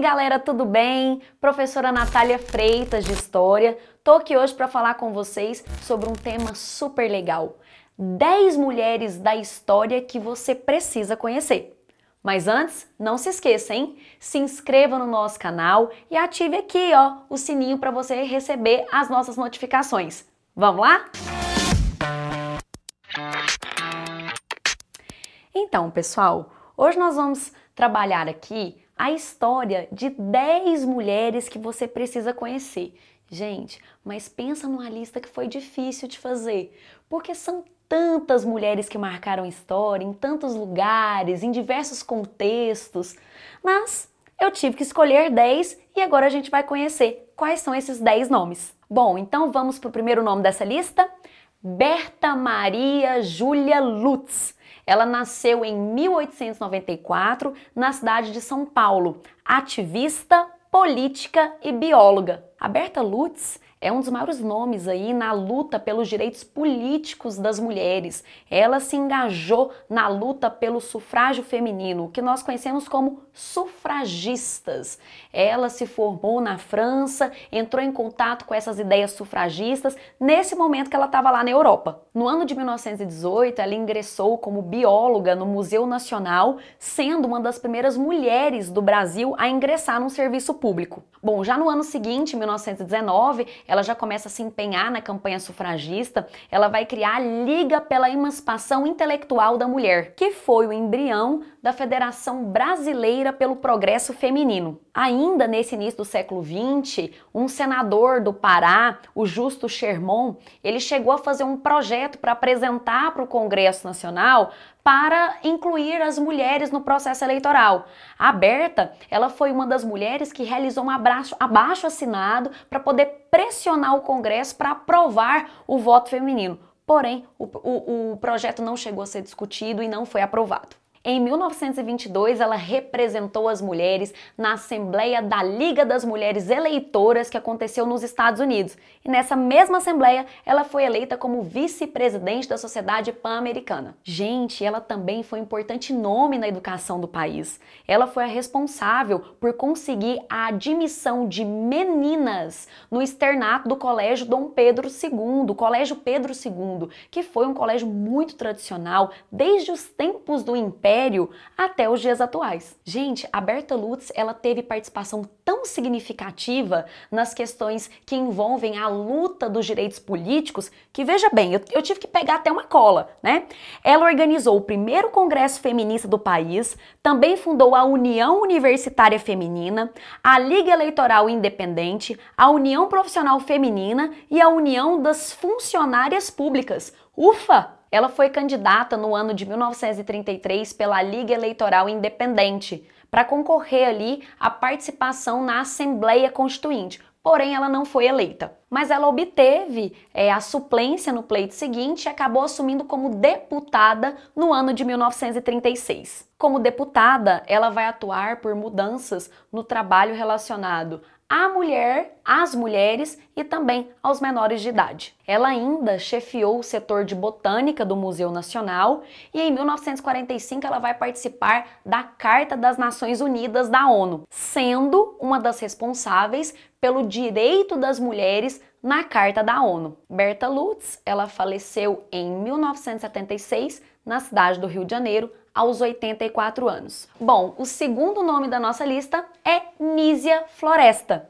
galera, tudo bem? Professora Natália Freitas de História. Tô aqui hoje para falar com vocês sobre um tema super legal: 10 mulheres da história que você precisa conhecer. Mas antes, não se esqueça, hein? Se inscreva no nosso canal e ative aqui, ó, o sininho para você receber as nossas notificações. Vamos lá? Então, pessoal, hoje nós vamos trabalhar aqui a história de 10 mulheres que você precisa conhecer. Gente, mas pensa numa lista que foi difícil de fazer, porque são tantas mulheres que marcaram história em tantos lugares, em diversos contextos. Mas eu tive que escolher 10 e agora a gente vai conhecer quais são esses 10 nomes. Bom, então vamos para o primeiro nome dessa lista: Berta Maria Júlia Lutz. Ela nasceu em 1894 na cidade de São Paulo, ativista, política e bióloga. A Berta Lutz é um dos maiores nomes aí na luta pelos direitos políticos das mulheres. Ela se engajou na luta pelo sufrágio feminino, que nós conhecemos como sufragistas. Ela se formou na França, entrou em contato com essas ideias sufragistas nesse momento que ela estava lá na Europa. No ano de 1918, ela ingressou como bióloga no Museu Nacional, sendo uma das primeiras mulheres do Brasil a ingressar num serviço público. Bom, já no ano seguinte, 1919, ela já começa a se empenhar na campanha sufragista, ela vai criar a Liga pela Emancipação Intelectual da Mulher, que foi o embrião da Federação Brasileira pelo Progresso Feminino. Ainda nesse início do século 20, um senador do Pará, o Justo Sherman, ele chegou a fazer um projeto para apresentar para o Congresso Nacional para incluir as mulheres no processo eleitoral. A Berta, ela foi uma das mulheres que realizou um abraço, abaixo assinado para poder pressionar o Congresso para aprovar o voto feminino. Porém, o, o, o projeto não chegou a ser discutido e não foi aprovado. Em 1922, ela representou as mulheres na Assembleia da Liga das Mulheres Eleitoras que aconteceu nos Estados Unidos. E nessa mesma assembleia, ela foi eleita como vice-presidente da Sociedade Pan-Americana. Gente, ela também foi um importante nome na educação do país. Ela foi a responsável por conseguir a admissão de meninas no externato do Colégio Dom Pedro II, o Colégio Pedro II, que foi um colégio muito tradicional desde os tempos do Império império até os dias atuais. Gente, a Berta Lutz, ela teve participação tão significativa nas questões que envolvem a luta dos direitos políticos que, veja bem, eu, eu tive que pegar até uma cola, né? Ela organizou o primeiro congresso feminista do país, também fundou a União Universitária Feminina, a Liga Eleitoral Independente, a União Profissional Feminina e a União das Funcionárias Públicas. Ufa! Ela foi candidata no ano de 1933 pela Liga Eleitoral Independente para concorrer ali à participação na Assembleia Constituinte, porém ela não foi eleita. Mas ela obteve é, a suplência no pleito seguinte e acabou assumindo como deputada no ano de 1936. Como deputada, ela vai atuar por mudanças no trabalho relacionado à mulher, às mulheres e também aos menores de idade. Ela ainda chefiou o setor de botânica do Museu Nacional e em 1945 ela vai participar da Carta das Nações Unidas da ONU, sendo uma das responsáveis pelo direito das mulheres na Carta da ONU. Berta Lutz, ela faleceu em 1976 na cidade do Rio de Janeiro, aos 84 anos. Bom, o segundo nome da nossa lista é Nízia Floresta.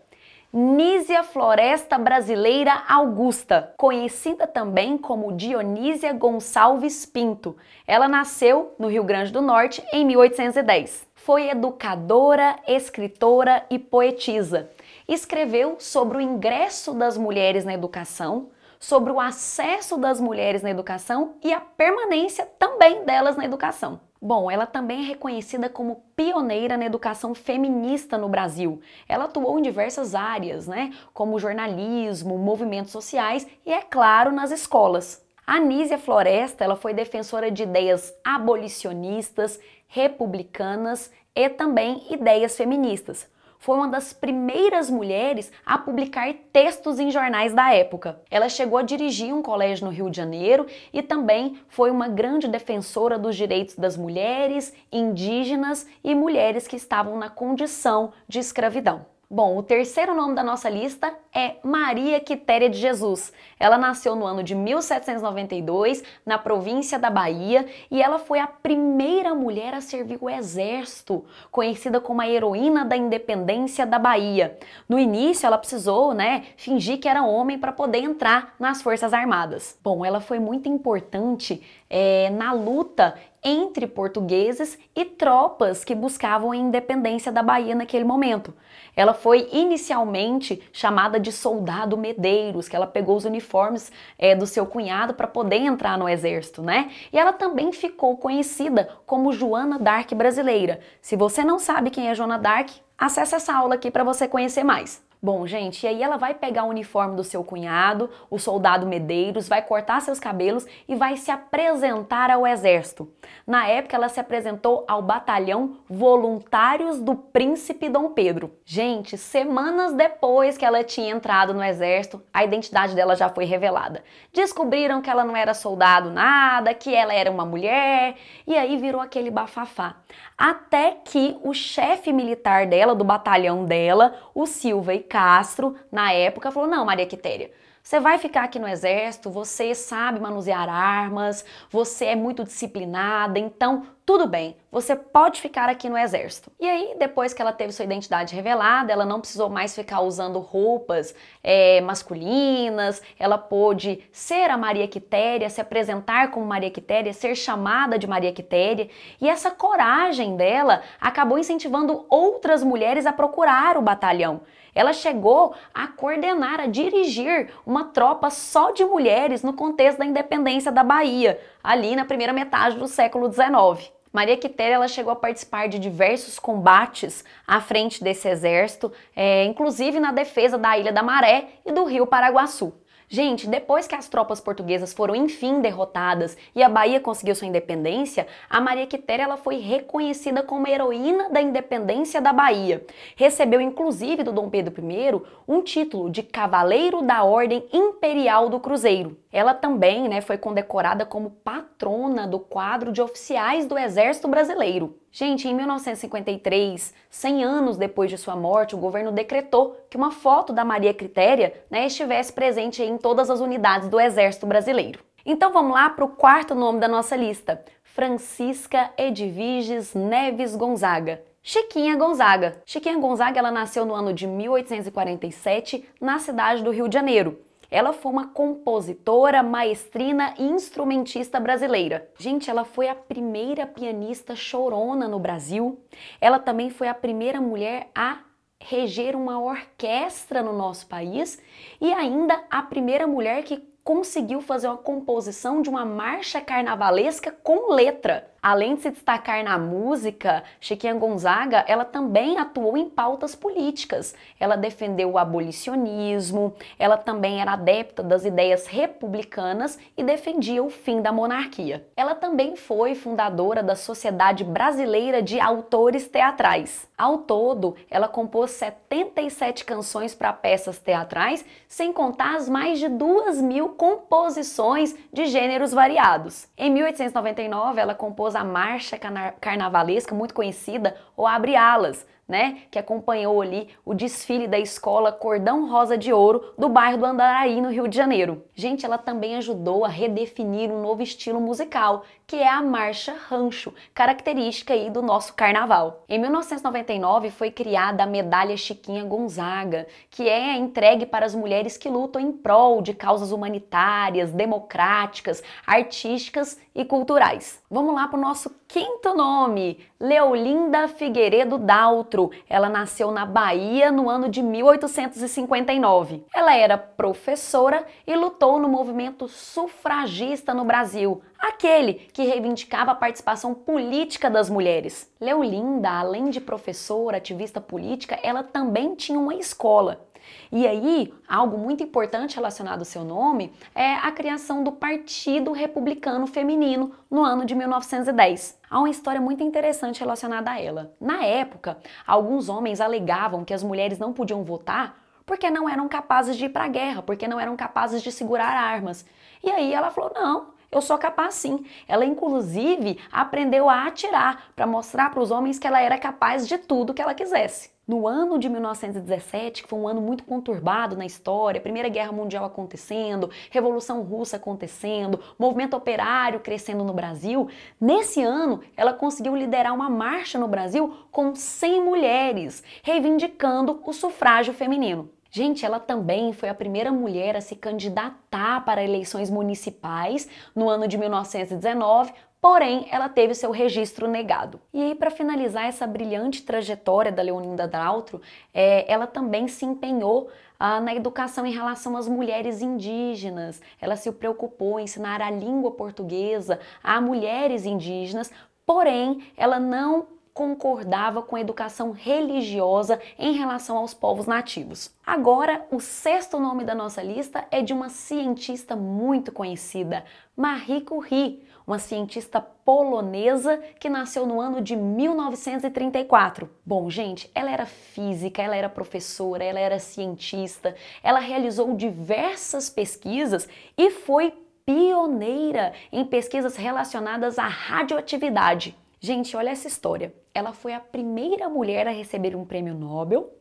Nízia Floresta Brasileira Augusta, conhecida também como Dionísia Gonçalves Pinto. Ela nasceu no Rio Grande do Norte em 1810. Foi educadora, escritora e poetisa. Escreveu sobre o ingresso das mulheres na educação, sobre o acesso das mulheres na educação e a permanência também delas na educação. Bom, ela também é reconhecida como pioneira na educação feminista no Brasil. Ela atuou em diversas áreas, né, como jornalismo, movimentos sociais e, é claro, nas escolas. A Floresta ela foi defensora de ideias abolicionistas, republicanas e também ideias feministas foi uma das primeiras mulheres a publicar textos em jornais da época. Ela chegou a dirigir um colégio no Rio de Janeiro e também foi uma grande defensora dos direitos das mulheres, indígenas e mulheres que estavam na condição de escravidão. Bom, o terceiro nome da nossa lista é Maria Quitéria de Jesus. Ela nasceu no ano de 1792, na província da Bahia, e ela foi a primeira mulher a servir o exército, conhecida como a heroína da independência da Bahia. No início, ela precisou, né, fingir que era homem para poder entrar nas Forças Armadas. Bom, ela foi muito importante é, na luta entre portugueses e tropas que buscavam a independência da Bahia naquele momento. Ela foi inicialmente chamada de soldado Medeiros, que ela pegou os uniformes é, do seu cunhado para poder entrar no exército, né? E ela também ficou conhecida como Joana d'Arc brasileira. Se você não sabe quem é Joana d'Arc, acessa essa aula aqui para você conhecer mais. Bom, gente, e aí ela vai pegar o uniforme do seu cunhado, o soldado Medeiros, vai cortar seus cabelos e vai se apresentar ao exército. Na época, ela se apresentou ao batalhão Voluntários do Príncipe Dom Pedro. Gente, semanas depois que ela tinha entrado no exército, a identidade dela já foi revelada. Descobriram que ela não era soldado nada, que ela era uma mulher, e aí virou aquele bafafá. Até que o chefe militar dela, do batalhão dela, o Silva e Castro, na época, falou: não, Maria Quitéria. Você vai ficar aqui no exército, você sabe manusear armas, você é muito disciplinada, então tudo bem, você pode ficar aqui no exército. E aí, depois que ela teve sua identidade revelada, ela não precisou mais ficar usando roupas é, masculinas, ela pôde ser a Maria Quitéria, se apresentar como Maria Quitéria, ser chamada de Maria Quitéria, e essa coragem dela acabou incentivando outras mulheres a procurar o batalhão. Ela chegou a coordenar, a dirigir uma tropa só de mulheres no contexto da independência da Bahia, ali na primeira metade do século XIX. Maria Quitéria ela chegou a participar de diversos combates à frente desse exército, é, inclusive na defesa da Ilha da Maré e do Rio Paraguaçu. Gente, depois que as tropas portuguesas foram enfim derrotadas e a Bahia conseguiu sua independência, a Maria Quitéria ela foi reconhecida como heroína da independência da Bahia. Recebeu inclusive do Dom Pedro I um título de Cavaleiro da Ordem Imperial do Cruzeiro. Ela também né, foi condecorada como patrona do quadro de oficiais do Exército Brasileiro. Gente, em 1953, 100 anos depois de sua morte, o governo decretou que uma foto da Maria Critéria né, estivesse presente em todas as unidades do Exército Brasileiro. Então vamos lá para o quarto nome da nossa lista: Francisca Edviges Neves Gonzaga. Chiquinha Gonzaga. Chiquinha Gonzaga ela nasceu no ano de 1847 na cidade do Rio de Janeiro. Ela foi uma compositora, maestrina e instrumentista brasileira. Gente, ela foi a primeira pianista chorona no Brasil. Ela também foi a primeira mulher a reger uma orquestra no nosso país e ainda a primeira mulher que conseguiu fazer uma composição de uma marcha carnavalesca com letra além de se destacar na música, Chiquinha Gonzaga, ela também atuou em pautas políticas. Ela defendeu o abolicionismo, ela também era adepta das ideias republicanas e defendia o fim da monarquia. Ela também foi fundadora da Sociedade Brasileira de Autores Teatrais. Ao todo, ela compôs 77 canções para peças teatrais, sem contar as mais de duas mil composições de gêneros variados. Em 1899, ela compôs famosa marcha carnavalesca muito conhecida, ou abre alas, né, que acompanhou ali o desfile da escola Cordão Rosa de Ouro do bairro do Andaraí, no Rio de Janeiro. Gente, ela também ajudou a redefinir um novo estilo musical, que é a marcha rancho, característica aí do nosso carnaval. Em 1999 foi criada a medalha Chiquinha Gonzaga, que é entregue para as mulheres que lutam em prol de causas humanitárias, democráticas, artísticas e culturais. Vamos lá para o nosso Quinto nome, Leolinda Figueiredo Daltro. Ela nasceu na Bahia no ano de 1859. Ela era professora e lutou no movimento sufragista no Brasil, aquele que reivindicava a participação política das mulheres. Leolinda, além de professora, ativista política, ela também tinha uma escola. E aí, algo muito importante relacionado ao seu nome é a criação do Partido Republicano Feminino no ano de 1910. Há uma história muito interessante relacionada a ela. Na época, alguns homens alegavam que as mulheres não podiam votar porque não eram capazes de ir para a guerra, porque não eram capazes de segurar armas. E aí ela falou: não, eu sou capaz sim. Ela, inclusive, aprendeu a atirar para mostrar para os homens que ela era capaz de tudo que ela quisesse. No ano de 1917, que foi um ano muito conturbado na história, Primeira Guerra Mundial acontecendo, Revolução Russa acontecendo, movimento operário crescendo no Brasil, nesse ano ela conseguiu liderar uma marcha no Brasil com 100 mulheres, reivindicando o sufrágio feminino. Gente, ela também foi a primeira mulher a se candidatar para eleições municipais no ano de 1919, porém ela teve seu registro negado. E aí, para finalizar essa brilhante trajetória da Leoninda Daltro, é, ela também se empenhou ah, na educação em relação às mulheres indígenas. Ela se preocupou em ensinar a língua portuguesa a mulheres indígenas, porém ela não concordava com a educação religiosa em relação aos povos nativos. Agora, o sexto nome da nossa lista é de uma cientista muito conhecida, Marie Curie uma cientista polonesa que nasceu no ano de 1934. Bom, gente, ela era física, ela era professora, ela era cientista, ela realizou diversas pesquisas e foi pioneira em pesquisas relacionadas à radioatividade. Gente, olha essa história. Ela foi a primeira mulher a receber um prêmio Nobel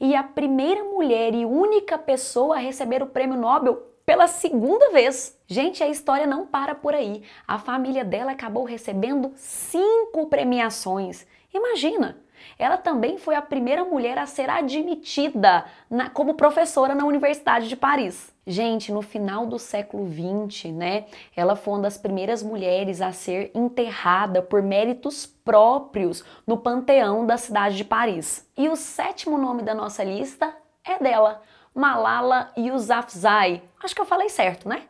e a primeira mulher e única pessoa a receber o prêmio Nobel pela segunda vez. Gente, a história não para por aí. A família dela acabou recebendo cinco premiações. Imagina! Ela também foi a primeira mulher a ser admitida na, como professora na Universidade de Paris. Gente, no final do século XX, né, ela foi uma das primeiras mulheres a ser enterrada por méritos próprios no panteão da cidade de Paris. E o sétimo nome da nossa lista é dela, Malala Yousafzai. Acho que eu falei certo, né?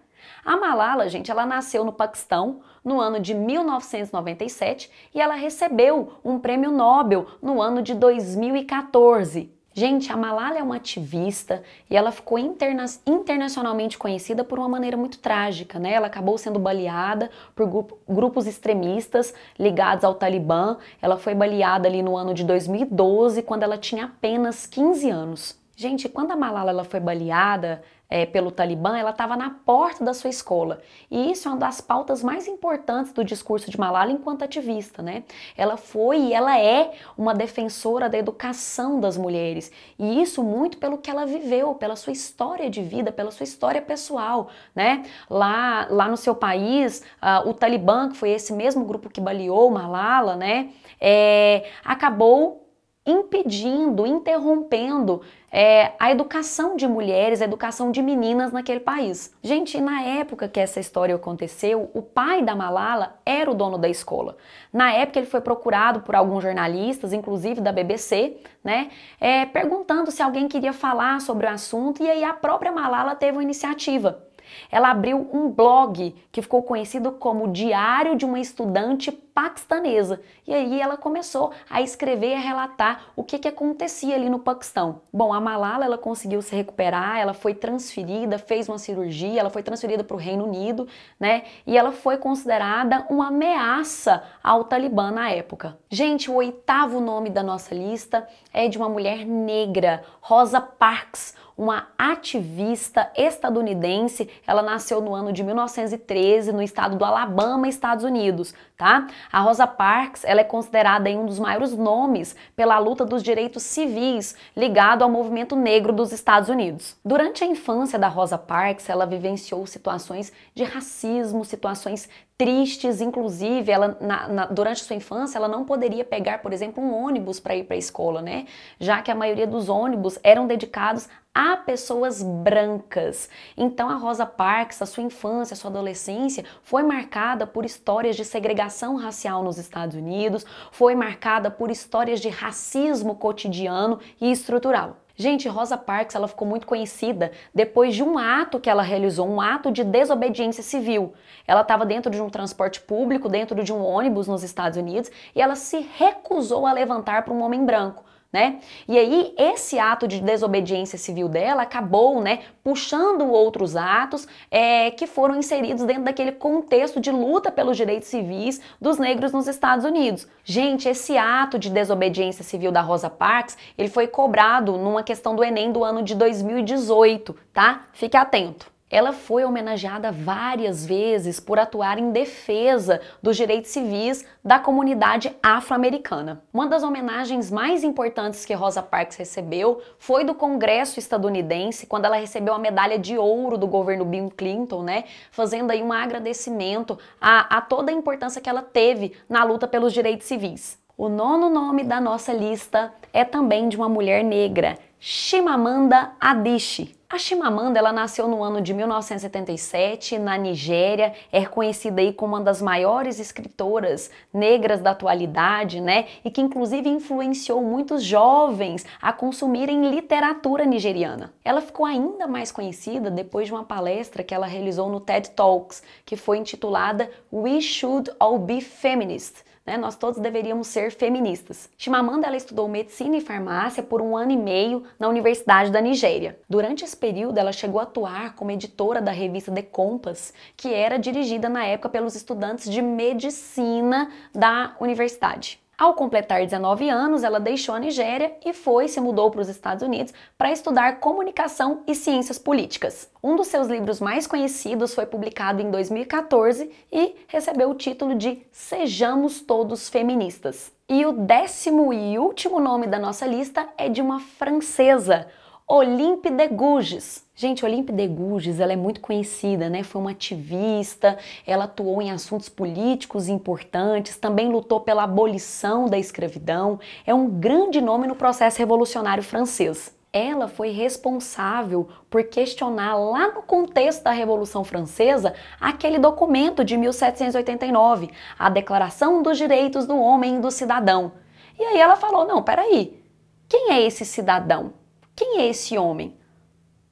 A Malala, gente, ela nasceu no Paquistão no ano de 1997 e ela recebeu um prêmio Nobel no ano de 2014. Gente, a Malala é uma ativista e ela ficou interna internacionalmente conhecida por uma maneira muito trágica, né? Ela acabou sendo baleada por grupo, grupos extremistas ligados ao Talibã. Ela foi baleada ali no ano de 2012, quando ela tinha apenas 15 anos. Gente, quando a Malala ela foi baleada é, pelo Talibã, ela estava na porta da sua escola. E isso é uma das pautas mais importantes do discurso de Malala enquanto ativista, né? Ela foi e ela é uma defensora da educação das mulheres. E isso muito pelo que ela viveu, pela sua história de vida, pela sua história pessoal, né? Lá, lá no seu país, uh, o Talibã, que foi esse mesmo grupo que baleou Malala, né? É, acabou impedindo, interrompendo é, a educação de mulheres, a educação de meninas naquele país. Gente, na época que essa história aconteceu, o pai da Malala era o dono da escola. Na época ele foi procurado por alguns jornalistas, inclusive da BBC, né, é, perguntando se alguém queria falar sobre o assunto e aí a própria Malala teve uma iniciativa. Ela abriu um blog que ficou conhecido como Diário de uma Estudante Paquistanesa. E aí ela começou a escrever e a relatar o que, que acontecia ali no Paquistão. Bom, a Malala ela conseguiu se recuperar, ela foi transferida, fez uma cirurgia, ela foi transferida para o Reino Unido, né? E ela foi considerada uma ameaça ao Talibã na época. Gente, o oitavo nome da nossa lista é de uma mulher negra, Rosa Parks uma ativista estadunidense. Ela nasceu no ano de 1913 no estado do Alabama, Estados Unidos, tá? A Rosa Parks, ela é considerada um dos maiores nomes pela luta dos direitos civis ligado ao movimento negro dos Estados Unidos. Durante a infância da Rosa Parks, ela vivenciou situações de racismo, situações tristes, inclusive, ela na, na, durante sua infância ela não poderia pegar, por exemplo, um ônibus para ir para a escola, né? Já que a maioria dos ônibus eram dedicados a pessoas brancas. Então a Rosa Parks, a sua infância, a sua adolescência foi marcada por histórias de segregação racial nos Estados Unidos, foi marcada por histórias de racismo cotidiano e estrutural. Gente, Rosa Parks ela ficou muito conhecida depois de um ato que ela realizou, um ato de desobediência civil. Ela estava dentro de um transporte público, dentro de um ônibus nos Estados Unidos, e ela se recusou a levantar para um homem branco né? E aí esse ato de desobediência civil dela acabou, né, puxando outros atos é, que foram inseridos dentro daquele contexto de luta pelos direitos civis dos negros nos Estados Unidos. Gente, esse ato de desobediência civil da Rosa Parks, ele foi cobrado numa questão do Enem do ano de 2018, tá? Fique atento. Ela foi homenageada várias vezes por atuar em defesa dos direitos civis da comunidade afro-americana. Uma das homenagens mais importantes que Rosa Parks recebeu foi do Congresso estadunidense, quando ela recebeu a medalha de ouro do governo Bill Clinton, né, fazendo aí um agradecimento a, a toda a importância que ela teve na luta pelos direitos civis. O nono nome da nossa lista é também de uma mulher negra, Chimamanda Adichie. A Chimamanda ela nasceu no ano de 1977 na Nigéria, é reconhecida aí como uma das maiores escritoras negras da atualidade, né? E que inclusive influenciou muitos jovens a consumirem literatura nigeriana. Ela ficou ainda mais conhecida depois de uma palestra que ela realizou no TED Talks, que foi intitulada We Should All Be Feminists né, nós todos deveríamos ser feministas. Chimamanda ela estudou medicina e farmácia por um ano e meio na Universidade da Nigéria. Durante esse período, ela chegou a atuar como editora da revista The Compass, que era dirigida na época pelos estudantes de medicina da universidade. Ao completar 19 anos, ela deixou a Nigéria e foi se mudou para os Estados Unidos para estudar comunicação e ciências políticas. Um dos seus livros mais conhecidos foi publicado em 2014 e recebeu o título de Sejamos Todos Feministas. E o décimo e último nome da nossa lista é de uma francesa, Olympe de Gouges. Gente, Olympe de Gouges, ela é muito conhecida, né? Foi uma ativista, ela atuou em assuntos políticos importantes, também lutou pela abolição da escravidão, é um grande nome no processo revolucionário francês. Ela foi responsável por questionar lá no contexto da Revolução Francesa aquele documento de 1789, a Declaração dos Direitos do Homem e do Cidadão. E aí ela falou: "Não, peraí. Quem é esse cidadão? Quem é esse homem?"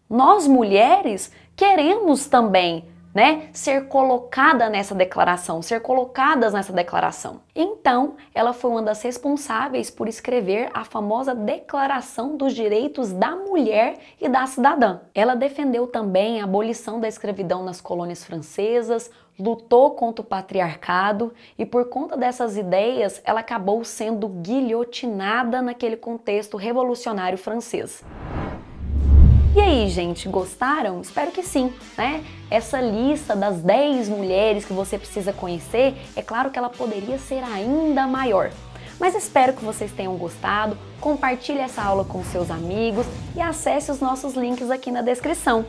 Nós mulheres queremos também, né, ser colocada nessa declaração, ser colocadas nessa declaração. Então, ela foi uma das responsáveis por escrever a famosa Declaração dos Direitos da Mulher e da Cidadã. Ela defendeu também a abolição da escravidão nas colônias francesas, lutou contra o patriarcado e por conta dessas ideias, ela acabou sendo guilhotinada naquele contexto revolucionário francês. E aí, gente, gostaram? Espero que sim, né? Essa lista das 10 mulheres que você precisa conhecer, é claro que ela poderia ser ainda maior. Mas espero que vocês tenham gostado, compartilhe essa aula com seus amigos e acesse os nossos links aqui na descrição.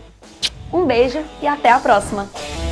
Um beijo e até a próxima!